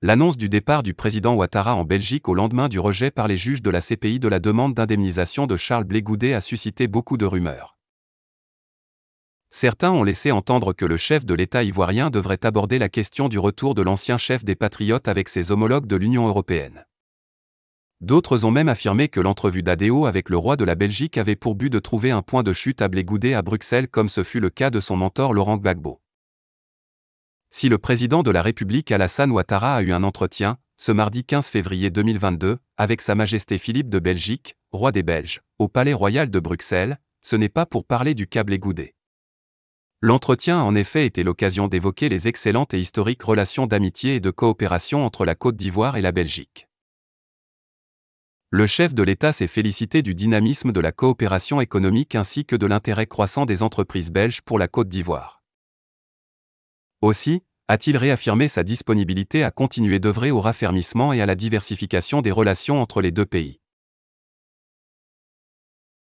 l'annonce du départ du président Ouattara en Belgique au lendemain du rejet par les juges de la CPI de la demande d'indemnisation de Charles Blé a suscité beaucoup de rumeurs. Certains ont laissé entendre que le chef de l'État ivoirien devrait aborder la question du retour de l'ancien chef des Patriotes avec ses homologues de l'Union européenne. D'autres ont même affirmé que l'entrevue d'Adéo avec le roi de la Belgique avait pour but de trouver un point de chute à Blé à Bruxelles comme ce fut le cas de son mentor Laurent Gbagbo. Si le président de la République Alassane Ouattara a eu un entretien, ce mardi 15 février 2022, avec Sa Majesté Philippe de Belgique, roi des Belges, au Palais Royal de Bruxelles, ce n'est pas pour parler du câble égoudé. L'entretien a en effet été l'occasion d'évoquer les excellentes et historiques relations d'amitié et de coopération entre la Côte d'Ivoire et la Belgique. Le chef de l'État s'est félicité du dynamisme de la coopération économique ainsi que de l'intérêt croissant des entreprises belges pour la Côte d'Ivoire. Aussi, a-t-il réaffirmé sa disponibilité à continuer d'œuvrer au raffermissement et à la diversification des relations entre les deux pays.